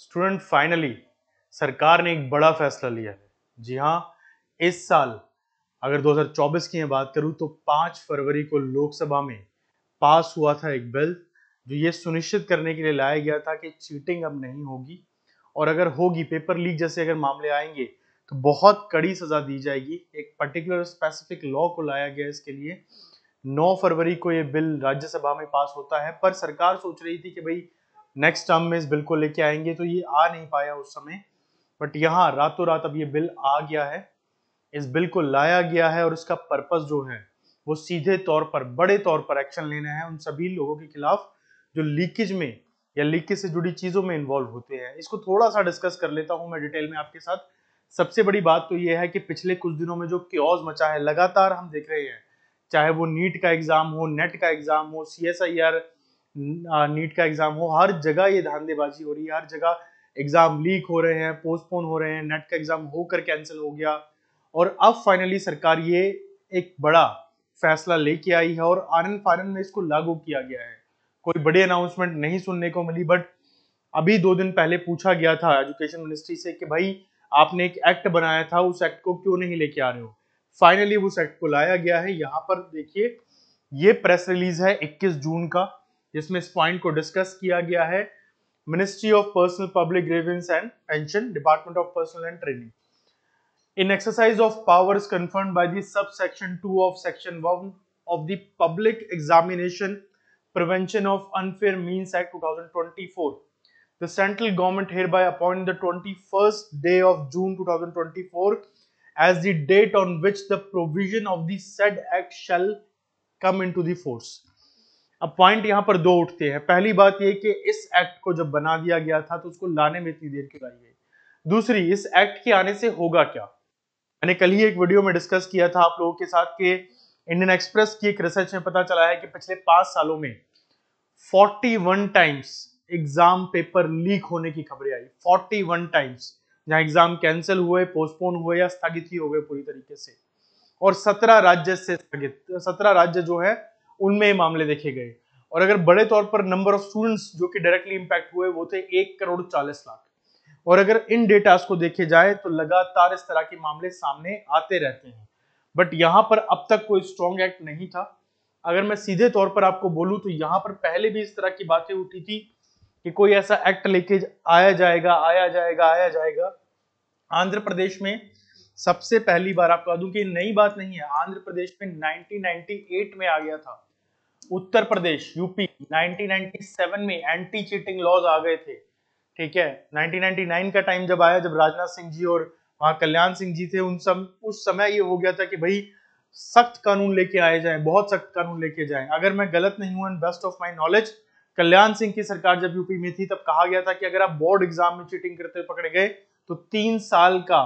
student finally सरकार ने एक बड़ा फैसला लिया है जी हाँ इस साल अगर 2024 की मैं बात करूं तो 5 फरवरी को लोकसभा में पास हुआ था एक बिल जो ये सुनिश्चित करने के लिए लाया गया था कि चीटिंग अब नहीं होगी और अगर होगी पेपर लीक जैसे अगर मामले आएंगे तो बहुत कड़ी सजा दी जाएगी एक पर्टिकुलर स्पेसिफिक लॉ को लाया गया इसके लिए 9 फरवरी को ये बिल राज्यसभा में पास होता है पर सरकार सोच रही थी कि भाई नेक्स्ट टर्म में इस बिल को लेके आएंगे तो ये आ नहीं पाया उस समय बट यहाँ रातों रात अब ये बिल आ गया है इस बिल को लाया गया है और इसका पर्पस जो है वो सीधे तौर पर बड़े तौर पर एक्शन लेना है उन सभी लोगों के खिलाफ जो लीकेज में या लीकेज से जुड़ी चीज़ों में इन्वॉल्व होते हैं इसको थोड़ा सा डिस्कस कर लेता हूँ मैं डिटेल में आपके साथ सबसे बड़ी बात तो ये है कि पिछले कुछ दिनों में जो क्योज मचा है लगातार हम देख रहे हैं चाहे वो नीट का एग्ज़ाम हो नेट का एग्ज़ाम हो C S I R NEET का एग्जाम हो हर जगह ये धांधेबाजी हो रही है हर जगह एग्जाम लीक हो रहे हैं पोस्टपोन हो रहे हैं नेट का एग्जाम होकर कैंसिल हो गया और अब फाइनली सरकार ये एक बड़ा फैसला लेके आई है और आनंद फानंद में इसको लागू किया गया है कोई बड़ी अनाउंसमेंट नहीं सुनने को मिली बट अभी दो दिन पहले पूछा गया था एजुकेशन मिनिस्ट्री से कि भाई आपने एक एक्ट बनाया था उस एक्ट को क्यों नहीं लेके आ रहे हो फाइनली उस एक्ट को लाया गया है यहाँ पर देखिए ये प्रेस रिलीज है 21 जून का जिसमें इस पॉइंट को डिस्कस किया गया है ministry of personnel public grievances and pension department of personnel and training in exercise of powers conferred by the sub section two of section one of the public examination prevention of unfair means act 2024 the central government hereby appoint the 21st day of June 2024 as the date on which the provision of the said act shall come into the force अब point यहां पर दो उठते हैं पहली बात यह कि इस एक्ट को जब बना दिया गया था तो उसको लाने में इतनी देर क्यों लाई गई दूसरी इस एक्ट के आने से होगा क्या मैंने कल ही एक वीडियो में डिस्कस किया था आप लोगों के साथ के इंडियन एक्सप्रेस की एक रिसर्च में पता चला है कि पिछले पांच सालों में 41 टाइम्स एग्जाम पेपर लीक होने की खबरें आई 41 टाइम्स जहां एग्जाम कैंसिल हुए पोस्टपोन हुए या स्थगित ही हो गए पूरी तरीके से और 17 राज्य से स्थगित 17 राज्य जो है उनमें मामले देखे गए और अगर बड़े तौर पर नंबर ऑफ स्टूडेंट्स जो कि डायरेक्टली इंपैक्ट हुए वो थे एक करोड़ चालीस लाख और अगर इन डेटास को देखे जाए तो लगातार इस तरह के मामले सामने आते रहते हैं बट यहाँ पर अब तक कोई स्ट्रॉन्ग एक्ट नहीं था अगर मैं सीधे तौर पर आपको बोलूँ तो यहाँ पर पहले भी इस तरह की बातें उठी थी कि कोई ऐसा एक्ट लेके आया जाएगा आया जाएगा आया जाएगा आंध्र प्रदेश में सबसे पहली बार आपको बता दूं कि नई बात नहीं है आंध्र प्रदेश में 1998 में आ गया था उत्तर प्रदेश यूपी 1997 में एंटी चीटिंग लॉज आ गए थे ठीक है 1999 का टाइम जब आया जब राजनाथ सिंह जी और वहां कल्याण सिंह जी थे उन सम, उस समय ये हो गया था कि भाई सख्त कानून लेके आए जाए बहुत सख्त कानून लेके जाए अगर मैं गलत नहीं हूं and best of my knowledge Kalyan Singh की सरकार जब यूपी में थी तब कहा गया था कि अगर आप बोर्ड एग्जाम में चीटिंग करते पकड़े गए तो तीन साल का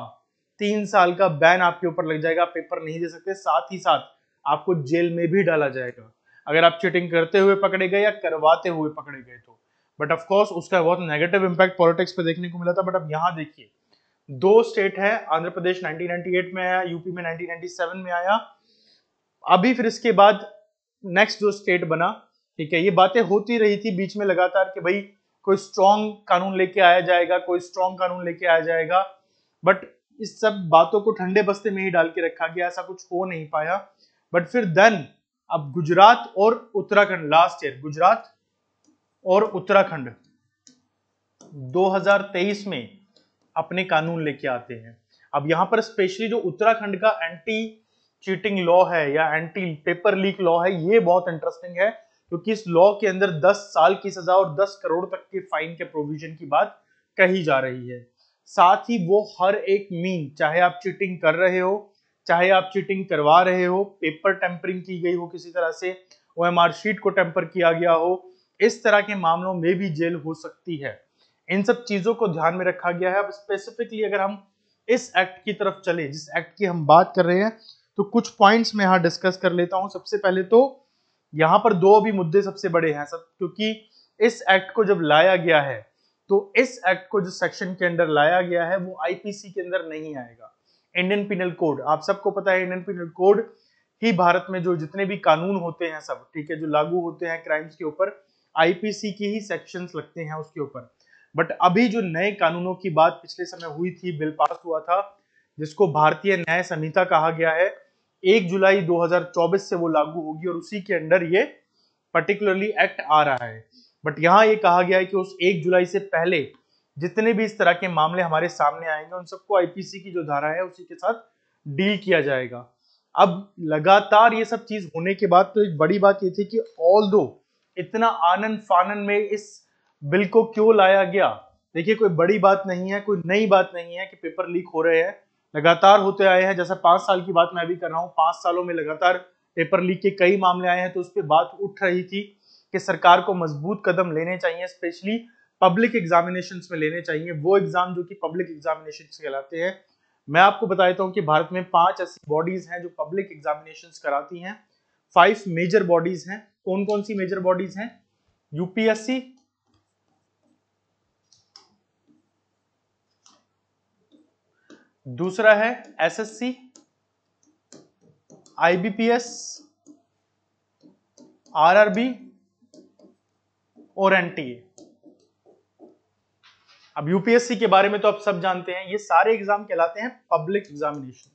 तीन साल का बैन आपके ऊपर लग जाएगा पेपर नहीं दे सकते साथ ही साथ आपको जेल में भी डाला जाएगा अगर आप चीटिंग करते हुए पकड़े गए या करवाते हुए पकड़े गए तो बट ऑफकोर्स उसका बहुत नेगेटिव इम्पैक्ट पॉलिटिक्स पे देखने को मिला था बट अब यहाँ देखिए दो स्टेट है आंध्र प्रदेश 1998 में आया यूपी में 1997 में आया अभी फिर इसके बाद नेक्स्ट जो स्टेट बना ठीक है ये बातें होती रही थी बीच में लगातार कि भाई कोई स्ट्रॉन्ग कानून लेके आया जाएगा कोई स्ट्रॉन्ग कानून लेके आया जाएगा बट इस सब बातों को ठंडे बस्ते में ही डाल के रखा गया ऐसा कुछ हो नहीं पाया बट फिर देन अब गुजरात और उत्तराखंड लास्ट ईयर गुजरात और उत्तराखंड 2023 में अपने कानून लेके आते हैं अब यहां पर स्पेशली जो उत्तराखंड का एंटी चीटिंग लॉ है या एंटी पेपर लीक लॉ है ये बहुत इंटरेस्टिंग है क्योंकि इस लॉ के अंदर 10 साल की सजा और 10 करोड़ तक के फाइन के प्रोविजन की बात कही जा रही है साथ ही वो हर एक मीन चाहे आप चीटिंग कर रहे हो चाहे आप चीटिंग करवा रहे हो पेपर टेम्परिंग की गई हो किसी तरह से ओ शीट को टेम्पर किया गया हो इस तरह के मामलों में भी जेल हो सकती है इन सब चीजों को ध्यान में रखा गया है अब स्पेसिफिकली अगर हम इस एक्ट की तरफ चले जिस एक्ट की हम बात कर रहे हैं तो कुछ पॉइंट्स में यहाँ डिस्कस कर लेता हूँ सबसे पहले तो यहाँ पर दो भी मुद्दे सबसे बड़े हैं सब क्योंकि इस एक्ट को जब लाया गया है तो इस एक्ट को जो सेक्शन के अंदर लाया गया है वो आईपीसी के अंदर नहीं आएगा इंडियन पिनल कोड आप सबको पता है इंडियन पिनल कोड ही भारत में जो जितने भी कानून होते हैं सब ठीक है जो लागू होते हैं क्राइम्स के ऊपर आईपीसी की ही सेक्शंस लगते हैं उसके ऊपर बट अभी जो नए कानूनों की बात पिछले समय हुई थी बिल पास हुआ था जिसको भारतीय न्याय संहिता कहा गया है एक जुलाई 2024 से वो लागू होगी और उसी के अंडर ये पर्टिकुलरली एक्ट आ रहा है बट यहाँ ये कहा गया है कि उस एक जुलाई से पहले जितने भी इस तरह के मामले हमारे सामने आएंगे उन सबको आईपीसी की जो धारा है उसी के साथ डील किया जाएगा अब लगातार ये सब चीज होने के बाद तो एक बड़ी बात ये थी कि ऑल दो इतना आनंद फानन में इस बिल को क्यों लाया गया देखिए कोई बड़ी बात नहीं है कोई नई बात नहीं है कि पेपर लीक हो रहे हैं लगातार होते आए हैं जैसा पांच साल की बात मैं अभी कर रहा हूँ पांच सालों में लगातार पेपर लीक के कई मामले आए हैं तो उस पर बात उठ रही थी कि सरकार को मजबूत कदम लेने चाहिए स्पेशली पब्लिक एग्जामिनेशन में लेने चाहिए वो एग्जाम जो कि पब्लिक एग्जामिनेशन कहलाते हैं मैं आपको बता देता हूँ कि भारत में पांच ऐसी बॉडीज हैं जो पब्लिक एग्जामिनेशन कराती हैं फाइव मेजर बॉडीज हैं कौन कौन सी मेजर बॉडीज हैं यूपीएससी दूसरा है एसएससी आईबीपीएस आरआरबी और एनटीए अब यूपीएससी के बारे में तो आप सब जानते हैं ये सारे एग्जाम कहलाते हैं पब्लिक एग्जामिनेशन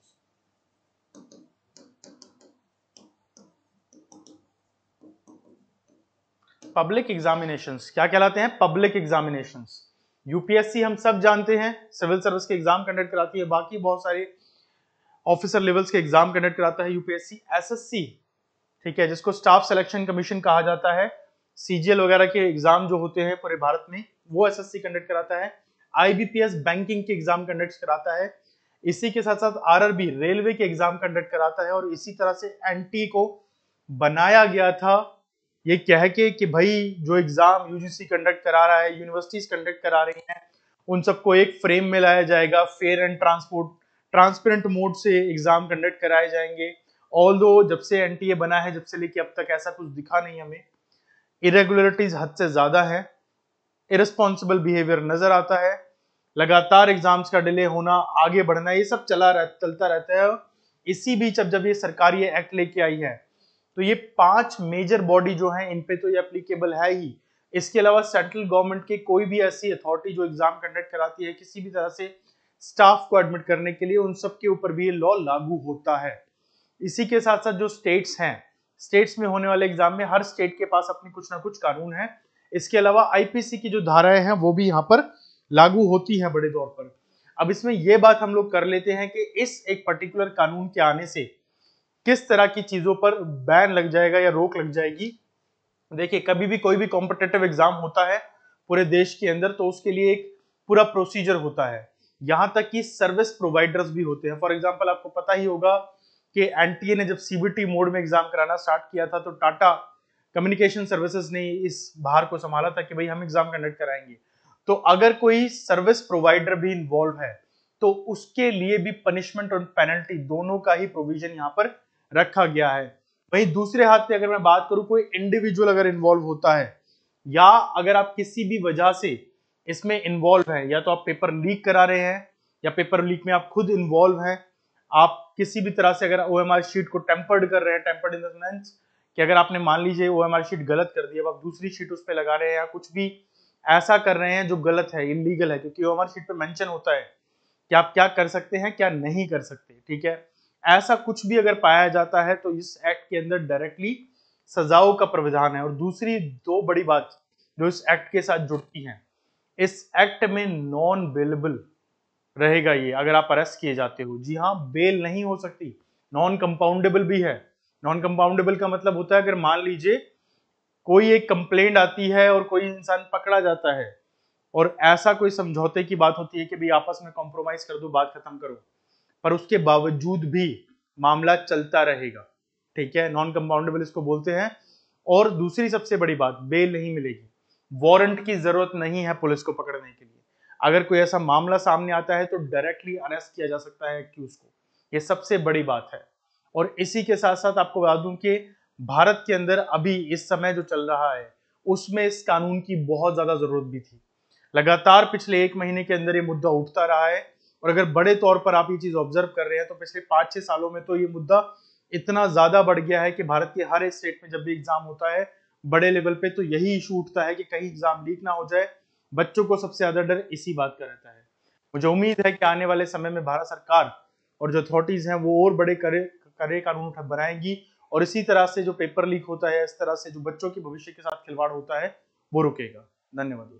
पब्लिक एग्जामिनेशंस क्या कहलाते हैं पब्लिक एग्जामिनेशंस यूपीएससी हम सब जानते हैं सिविल सर्विस के एग्जाम कंडक्ट कराती है बाकी बहुत सारे ऑफिसर लेवल्स के एग्जाम कंडक्ट कराता है यूपीएससी एसएससी ठीक है जिसको स्टाफ सिलेक्शन कमीशन कहा जाता है सीजीएल वगैरह के एग्जाम जो होते हैं पूरे भारत में वो एसएससी कंडक्ट कराता है आईबीपीएस बैंकिंग के एग्जाम कंडक्ट कराता है इसी के साथ साथ आरआरबी रेलवे के एग्जाम कंडक्ट कराता है और इसी तरह से एनटी e को बनाया गया था ये कह के कि भाई जो एग्जाम यूजीसी कंडक्ट करा रहा है यूनिवर्सिटीज कंडक्ट करा रही हैं उन सबको एक फ्रेम में लाया जाएगा fair and transport transparent mode से एग्जाम कंडक्ट कराए जाएंगे ऑल जब से एनटीए e बना है जब से लेके अब तक ऐसा कुछ दिखा नहीं हमें इरेगुलरिटीज हद से ज़्यादा है इरेस्पॉन्सिबल बिहेवियर नज़र आता है लगातार एग्जाम्स का डिले होना आगे बढ़ना ये सब चला रह, चलता रहता है इसी बीच अब जब ये सरकार ये एक्ट लेके आई है तो ये पांच मेजर बॉडी जो है इनपे तो ये अप्लीकेबल है ही इसके अलावा सेंट्रल गवर्नमेंट की कोई भी ऐसी अथॉरिटी जो एग्जाम कंडक्ट कराती है किसी भी तरह से स्टाफ को एडमिट करने के लिए उन सब के ऊपर भी ये लॉ लागू होता है इसी के साथ साथ जो स्टेट्स हैं स्टेट्स में होने वाले एग्जाम में हर स्टेट के पास अपने कुछ ना कुछ कानून है इसके अलावा आईपीसी की जो धाराएं हैं वो भी यहाँ पर लागू होती है बड़े तौर पर अब इसमें यह बात हम लोग कर लेते हैं कि इस एक पर्टिकुलर कानून के आने से किस तरह की चीजों पर बैन लग जाएगा या रोक लग जाएगी देखिए कभी भी कोई भी कॉम्पिटेटिव एग्जाम होता है पूरे देश के अंदर तो उसके लिए एक पूरा प्रोसीजर होता है यहाँ तक कि सर्विस प्रोवाइडर्स भी होते हैं फॉर एग्जाम्पल आपको पता ही होगा कि एनटीए ने जब सीबीटी मोड में एग्जाम कराना स्टार्ट किया था तो टाटा कम्युनिकेशन सर्विसेज ने इस भार को संभाला था कि भाई हम एग्जाम कंडक्ट कराएंगे तो अगर कोई सर्विस प्रोवाइडर भी इन्वॉल्व है तो उसके लिए भी पनिशमेंट और पेनल्टी दोनों का ही प्रोविजन यहाँ पर रखा गया है वहीं दूसरे हाथ पे अगर मैं बात करूं कोई इंडिविजुअल अगर इन्वॉल्व होता है या अगर आप किसी भी वजह से इसमें इन्वॉल्व हैं या तो आप पेपर लीक करा रहे हैं या पेपर लीक में आप खुद इन्वॉल्व हैं आप किसी भी तरह से अगर ओ एम आर शीट को टेम्पर्ड कर रहे हैं टेम्पर्ड इन देंस कि अगर आपने मान लीजिए ओ एम आर शीट गलत कर दी अब आप दूसरी शीट उस पर लगा रहे हैं या कुछ भी ऐसा कर रहे हैं जो गलत है इलीगल है क्योंकि ओ एम आर शीट पर मैंशन होता है कि आप क्या कर सकते हैं क्या नहीं कर सकते ठीक है ऐसा कुछ भी अगर पाया जाता है तो इस एक्ट के अंदर डायरेक्टली सजाओं का प्रावधान है और दूसरी दो बड़ी बात जो इस एक्ट के साथ जुड़ती है इस एक्ट में नॉन बेलेबल रहेगा ये अगर आप अरेस्ट किए जाते हो जी हाँ बेल नहीं हो सकती नॉन कंपाउंडेबल भी है नॉन कंपाउंडेबल का मतलब होता है अगर मान लीजिए कोई एक कंप्लेंट आती है और कोई इंसान पकड़ा जाता है और ऐसा कोई समझौते की बात होती है कि भाई आपस में कॉम्प्रोमाइज कर दो बात खत्म करो पर उसके बावजूद भी मामला चलता रहेगा ठीक है नॉन कंपाउंडेबल इसको बोलते हैं और दूसरी सबसे बड़ी बात बेल नहीं मिलेगी वारंट की जरूरत नहीं है पुलिस को पकड़ने के लिए अगर कोई ऐसा मामला सामने आता है तो डायरेक्टली अरेस्ट किया जा सकता है एक्यूज को ये सबसे बड़ी बात है और इसी के साथ साथ आपको बता दूं कि भारत के अंदर अभी इस समय जो चल रहा है उसमें इस कानून की बहुत ज्यादा जरूरत भी थी लगातार पिछले एक महीने के अंदर ये मुद्दा उठता रहा है और अगर बड़े तौर पर आप ये चीज ऑब्जर्व कर रहे हैं तो पिछले पांच छह सालों में तो ये मुद्दा इतना ज्यादा बढ़ गया है कि भारत के हर स्टेट में जब भी एग्जाम होता है बड़े लेवल पे तो यही इशू उठता है कि कहीं एग्जाम लीक ना हो जाए बच्चों को सबसे ज्यादा डर इसी बात का रहता है मुझे उम्मीद है कि आने वाले समय में भारत सरकार और जो अथॉरिटीज हैं वो और बड़े करे करे कानून बनाएंगी और इसी तरह से जो पेपर लीक होता है इस तरह से जो बच्चों के भविष्य के साथ खिलवाड़ होता है वो रुकेगा धन्यवाद दोस्तों